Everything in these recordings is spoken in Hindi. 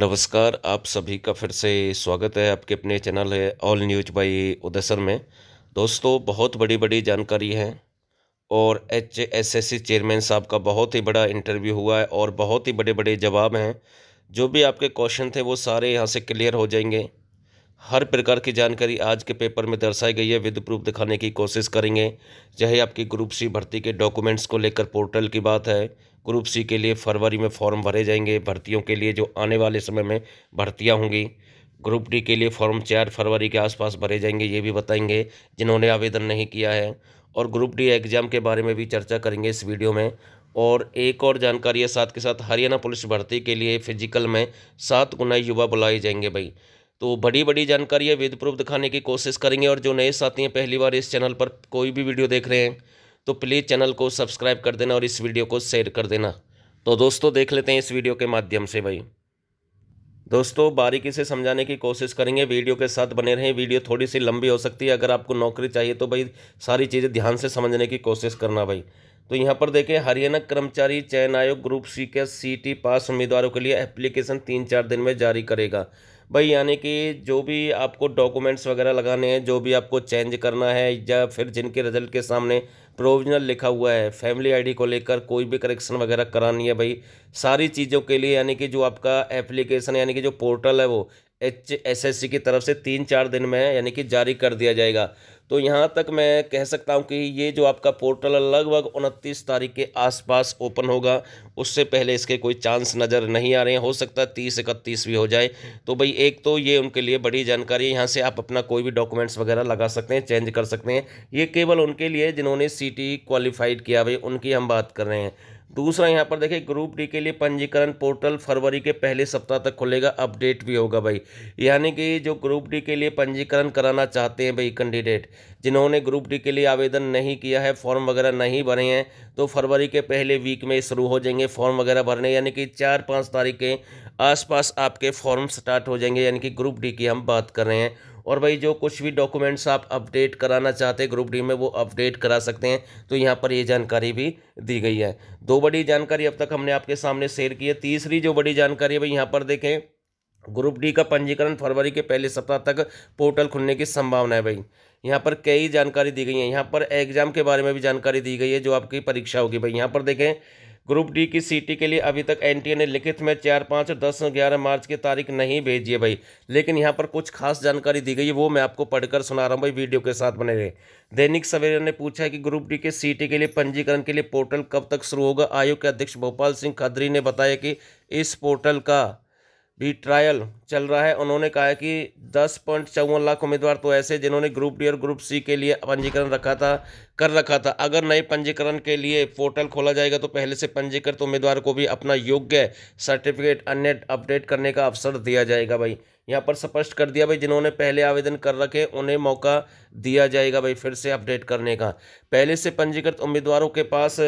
नमस्कार आप सभी का फिर से स्वागत है आपके अपने चैनल है ऑल न्यूज बाई उदयसर में दोस्तों बहुत बड़ी बड़ी जानकारी है और H S S C chairman साहब का बहुत ही बड़ा इंटरव्यू हुआ है और बहुत ही बड़े बड़े जवाब हैं जो भी आपके क्वेश्चन थे वो सारे यहाँ से क्लियर हो जाएंगे हर प्रकार की जानकारी आज के पेपर में दर्शाई गई है विद प्रूफ दिखाने की कोशिश करेंगे चाहे आपकी ग्रुप सी भर्ती के डॉक्यूमेंट्स को लेकर पोर्टल की बात है ग्रुप सी के लिए फरवरी में फॉर्म भरे जाएंगे भर्तियों के लिए जो आने वाले समय में भर्तियाँ होंगी ग्रुप डी के लिए फॉर्म चार फरवरी के आसपास भरे जाएंगे ये भी बताएंगे जिन्होंने आवेदन नहीं किया है और ग्रुप डी एग्ज़ाम के बारे में भी चर्चा करेंगे इस वीडियो में और एक और जानकारी है साथ के साथ हरियाणा पुलिस भर्ती के लिए फिजिकल में सात गुना युवा बुलाए जाएंगे भाई तो बड़ी बड़ी जानकारी है वेद प्रूफ दिखाने की कोशिश करेंगे और जो नए साथी हैं पहली बार इस चैनल पर कोई भी वीडियो देख रहे हैं तो प्लीज़ चैनल को सब्सक्राइब कर देना और इस वीडियो को शेयर कर देना तो दोस्तों देख लेते हैं इस वीडियो के माध्यम से भाई दोस्तों बारीकी से समझाने की कोशिश करेंगे वीडियो के साथ बने रहें वीडियो थोड़ी सी लंबी हो सकती है अगर आपको नौकरी चाहिए तो भाई सारी चीज़ें ध्यान से समझने की कोशिश करना भाई तो यहाँ पर देखें हरियाणा कर्मचारी चयन आयोग ग्रुप सी के सीटी पास उम्मीदवारों के लिए एप्लीकेशन तीन चार दिन में जारी करेगा भाई यानी कि जो भी आपको डॉक्यूमेंट्स वगैरह लगाने हैं जो भी आपको चेंज करना है या फिर जिनके रिजल्ट के सामने प्रोविजनल लिखा हुआ है फैमिली आईडी को लेकर कोई भी करेक्शन वगैरह करानी है भाई सारी चीज़ों के लिए यानी कि जो आपका एप्लीकेशन यानी कि जो पोर्टल है वो एच एस एस सी की तरफ से तीन चार दिन में यानी कि जारी कर दिया जाएगा तो यहाँ तक मैं कह सकता हूँ कि ये जो आपका पोर्टल लगभग उनतीस तारीख के आसपास ओपन होगा उससे पहले इसके कोई चांस नज़र नहीं आ रहे हैं हो सकता है तीस इकतीस भी हो जाए तो भाई एक तो ये उनके लिए बड़ी जानकारी है यहाँ से आप अपना कोई भी डॉक्यूमेंट्स वगैरह लगा सकते हैं चेंज कर सकते हैं ये केवल उनके लिए जिन्होंने सी क्वालिफाइड e किया भाई उनकी हम बात कर रहे हैं दूसरा यहाँ पर देखिए ग्रुप डी के लिए पंजीकरण पोर्टल फरवरी के पहले सप्ताह तक खुलेगा अपडेट भी होगा भाई यानी कि जो ग्रुप डी के लिए पंजीकरण कराना चाहते हैं भाई कैंडिडेट जिन्होंने ग्रुप डी के लिए आवेदन नहीं किया है फॉर्म वगैरह नहीं भरे हैं तो फरवरी के पहले वीक में शुरू हो जाएंगे फॉर्म वगैरह भरने यानी कि चार पाँच तारीख के आसपास आपके फॉर्म स्टार्ट हो जाएंगे यानी कि ग्रुप डी की हम बात कर रहे हैं और भाई जो कुछ भी डॉक्यूमेंट्स आप अपडेट कराना चाहते हैं ग्रुप डी में वो अपडेट करा सकते हैं तो यहाँ पर ये जानकारी भी दी गई है दो बड़ी जानकारी अब तक हमने आपके सामने शेयर की है तीसरी जो बड़ी जानकारी है भाई यहाँ पर देखें ग्रुप डी का पंजीकरण फरवरी के पहले सप्ताह तक पोर्टल खुलने की संभावना है भाई यहाँ पर कई जानकारी दी गई है यहाँ पर एग्जाम के बारे में भी जानकारी दी गई है जो आपकी परीक्षा होगी भाई यहाँ पर देखें ग्रुप डी की सीटी के लिए अभी तक एनटीए ने लिखित में चार पाँच दस ग्यारह मार्च की तारीख नहीं भेजी है भाई लेकिन यहाँ पर कुछ खास जानकारी दी गई है वो मैं आपको पढ़कर सुना रहा हूँ भाई वीडियो के साथ बने रहे दैनिक सवेरा ने पूछा है कि ग्रुप डी के सीटी के लिए पंजीकरण के लिए पोर्टल कब तक शुरू होगा आयोग के अध्यक्ष भोपाल सिंह खदरी ने बताया कि इस पोर्टल का भी ट्रायल चल रहा है उन्होंने कहा है कि दस पॉइंट चौवन लाख उम्मीदवार तो ऐसे जिन्होंने ग्रुप डी और ग्रुप सी के लिए पंजीकरण रखा था कर रखा था अगर नए पंजीकरण के लिए पोर्टल खोला जाएगा तो पहले से पंजीकृत उम्मीदवार को भी अपना योग्य सर्टिफिकेट अन्य अपडेट करने का अवसर दिया जाएगा भाई यहाँ पर स्पष्ट कर दिया भाई जिन्होंने पहले आवेदन कर रखे उन्हें मौका दिया जाएगा भाई फिर से अपडेट करने का पहले से पंजीकृत उम्मीदवारों के पास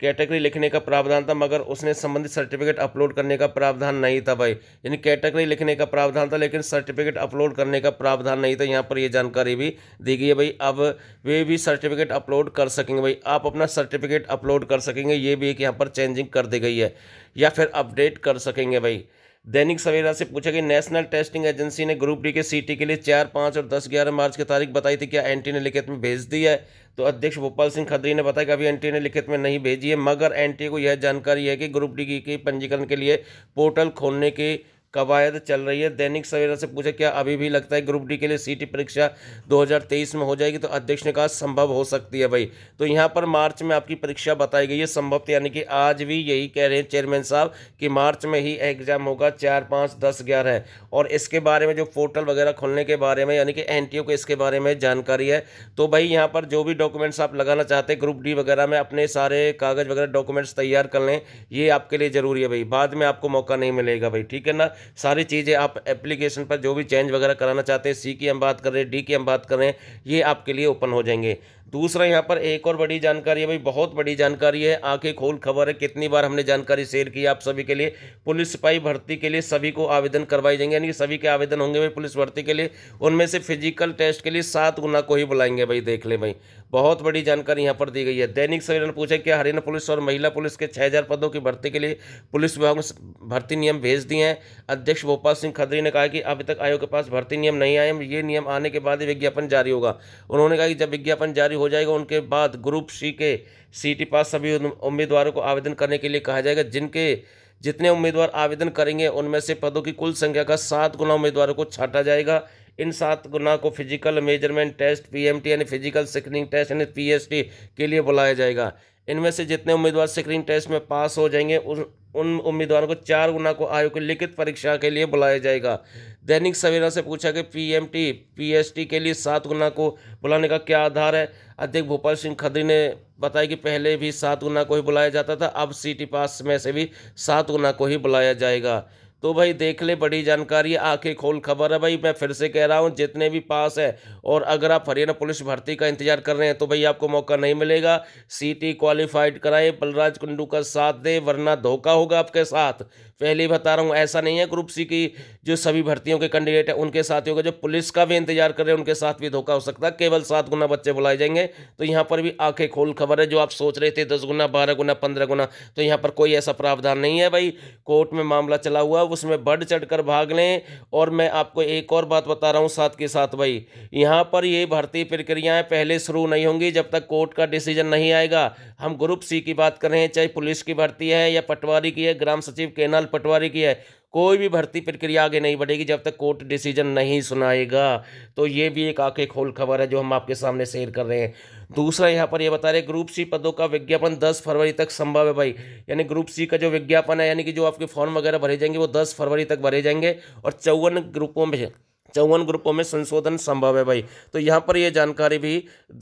कैटेगरी लिखने का प्रावधान था मगर उसने संबंधित सर्टिफिकेट अपलोड करने का प्रावधान नहीं था भाई यानी कैटेगरी लिखने का प्रावधान था लेकिन सर्टिफिकेट अपलोड करने का प्रावधान नहीं था यहाँ पर ये जानकारी भी दी गई है भाई अब वे भी सर्टिफिकेट अपलोड कर सकेंगे भाई आप अपना सर्टिफिकेट अपलोड कर सकेंगे ये भी एक यहाँ पर चेंजिंग कर दी गई है या फिर अपडेट कर सकेंगे भाई दैनिक सवेरा से पूछा कि नेशनल टेस्टिंग एजेंसी ने ग्रुप डी के सीटी के लिए चार पाँच और दस ग्यारह मार्च की तारीख बताई थी क्या एंटी ने लिखित में भेज दी है तो अध्यक्ष भोपाल सिंह खदरी ने बताया कि अभी एंटी ने लिखित में नहीं भेजी है मगर एंटी को यह जानकारी है कि ग्रुप डी की पंजीकरण के लिए पोर्टल खोलने के कवायद चल रही है दैनिक सवेरा से पूछा क्या अभी भी लगता है ग्रुप डी के लिए सीटी परीक्षा 2023 में हो जाएगी तो अध्यक्ष ने कहा संभव हो सकती है भाई तो यहाँ पर मार्च में आपकी परीक्षा बताई गई है संभव तो यानी कि आज भी यही कह रहे हैं चेयरमैन साहब कि मार्च में ही एग्जाम होगा चार पाँच दस ग्यारह और इसके बारे में जो पोर्टल वगैरह खोलने के बारे में यानी कि एन को इसके बारे में जानकारी है तो भाई यहाँ पर जो भी डॉक्यूमेंट्स आप लगाना चाहते हैं ग्रुप डी वगैरह में अपने सारे कागज़ वगैरह डॉक्यूमेंट्स तैयार कर लें ये आपके लिए ज़रूरी है भाई बाद में आपको मौका नहीं मिलेगा भाई ठीक है ना सारी चीज़ें आप एप्लीकेशन पर जो भी चेंज वगैरह कराना चाहते हैं सी की हम बात कर रहे हैं डी की हम बात कर रहे हैं ये आपके लिए ओपन हो जाएंगे दूसरा यहाँ पर एक और बड़ी जानकारी है भाई बहुत बड़ी जानकारी है आंखें खोल खबर है कितनी बार हमने जानकारी शेयर की आप सभी के लिए पुलिस सिपाही भर्ती के लिए सभी को आवेदन करवाई जाएंगे यानी कि सभी के आवेदन होंगे भाई पुलिस भर्ती के लिए उनमें से फिजिकल टेस्ट के लिए सात गुना को ही बुलाएंगे भाई देख लें भाई बहुत बड़ी जानकारी यहाँ पर दी गई है दैनिक सवेरा ने पूछा कि हरियाणा पुलिस और महिला पुलिस के छः पदों की भर्ती के लिए पुलिस विभाग ने भर्ती नियम भेज दिए हैं अध्यक्ष भोपाल सिंह खदरी ने कहा कि अभी तक आयोग के पास भर्ती नियम नहीं आए ये नियम आने के बाद ही विज्ञापन जारी होगा उन्होंने कहा कि जब विज्ञापन जारी हो जाएगा उनके बाद ग्रुप सी के सीटी पास सभी उम्मीदवारों को आवेदन करने के लिए कहा जाएगा जिनके जितने उम्मीदवार आवेदन करेंगे उनमें से पदों की कुल संख्या का सात गुना उम्मीदवारों को छाटा जाएगा इन सात गुना को फिजिकल मेजरमेंट टेस्ट पीएमटी यानी फिजिकल स्क्रीनिंग टेस्ट यानी पीएसटी के लिए बुलाया जाएगा इनमें से जितने उम्मीदवार स्क्रीनिंग टेस्ट में पास हो जाएंगे उन उम्मीदवारों को चार गुना को आयोग की लिखित परीक्षा के लिए बुलाया जाएगा दैनिक सवेरा से पूछा कि पीएमटी पीएसटी के लिए सात गुना को बुलाने का क्या आधार है अध्यक्ष भोपाल सिंह खदरी ने बताया कि पहले भी सात गुना को ही बुलाया जाता था अब सिटी पास में से भी सात गुना को ही बुलाया जाएगा तो भाई देख ले बड़ी जानकारी आंखें खोल खबर है भाई मैं फिर से कह रहा हूँ जितने भी पास है और अगर आप हरियाणा पुलिस भर्ती का इंतजार कर रहे हैं तो भाई आपको मौका नहीं मिलेगा सीटी क्वालिफाइड कराए बलराज कुंडू का साथ दे वरना धोखा होगा आपके साथ पहले ही बता रहा हूँ ऐसा नहीं है ग्रुप सी की जो सभी भर्तियों के कैंडिडेट हैं उनके साथियों का जो पुलिस का भी इंतजार कर रहे हैं उनके साथ भी धोखा हो सकता है केवल सात गुना बच्चे बुलाए जाएंगे तो यहाँ पर भी आंखें खोल खबर है जो आप सोच रहे थे दस गुना बारह गुना पंद्रह गुना तो यहाँ पर कोई ऐसा प्रावधान नहीं है भाई कोर्ट में मामला चला हुआ उसमें बढ़ चढ़ कर भाग लें और मैं आपको एक और बात बता रहा हूँ साथ के साथ भाई यहाँ पर ये भर्ती प्रक्रियाएँ पहले शुरू नहीं होंगी जब तक कोर्ट का डिसीजन नहीं आएगा हम ग्रुप सी की बात कर रहे हैं चाहे पुलिस की भर्ती है या पटवारी की है ग्राम सचिव केनाल पटवारी की है कोई भी भर्ती प्रक्रिया आगे नहीं बढ़ेगी जब तक कोर्ट डिसीजन नहीं सुनाएगा तो ये भी एक आंखें खोल खबर है जो हम आपके सामने शेयर कर रहे हैं दूसरा यहाँ पर ये बता रहे ग्रुप सी पदों का विज्ञापन 10 फरवरी तक संभव है भाई यानी ग्रुप सी का जो विज्ञापन है यानी कि जो आपके फॉर्म वगैरह भरे जाएंगे वो दस फरवरी तक भरे जाएंगे और चौवन ग्रुपों में चौवन ग्रुपों में संशोधन संभव है भाई तो यहाँ पर यह जानकारी भी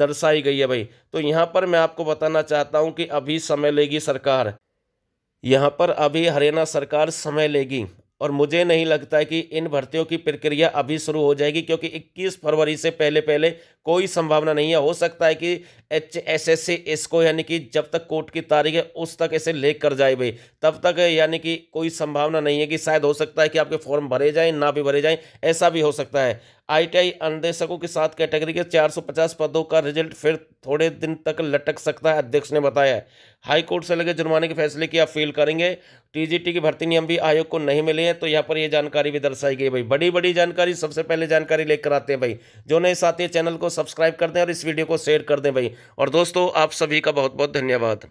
दर्शाई गई है भाई तो यहाँ पर मैं आपको बताना चाहता हूँ कि अभी समय लेगी सरकार यहाँ पर अभी हरियाणा सरकार समय लेगी और मुझे नहीं लगता है कि इन भर्तियों की प्रक्रिया अभी शुरू हो जाएगी क्योंकि 21 फरवरी से पहले पहले कोई संभावना नहीं है हो सकता है कि एच एस एस सी इसको यानी कि जब तक कोर्ट की तारीख है उस तक इसे ले कर जाए भाई तब तक यानी कि कोई संभावना नहीं है कि शायद हो सकता है कि आपके फॉर्म भरे जाएं ना भी भरे जाएं ऐसा भी हो सकता है आईटीआई अनदेशकों के साथ कैटेगरी के 450 पदों का रिजल्ट फिर थोड़े दिन तक लटक सकता है अध्यक्ष ने बताया हाई कोर्ट से लगे जुर्माने के फैसले की अपील करेंगे टीजीटी की भर्ती नियम भी आयोग को नहीं मिले हैं तो यहाँ पर यह जानकारी भी दर्शाई गई भाई बड़ी बड़ी जानकारी सबसे पहले जानकारी लेकर आते हैं भाई जो नए साथी चैनल को सब्सक्राइब कर दें और इस वीडियो को शेयर कर दें भाई और दोस्तों आप सभी का बहुत बहुत धन्यवाद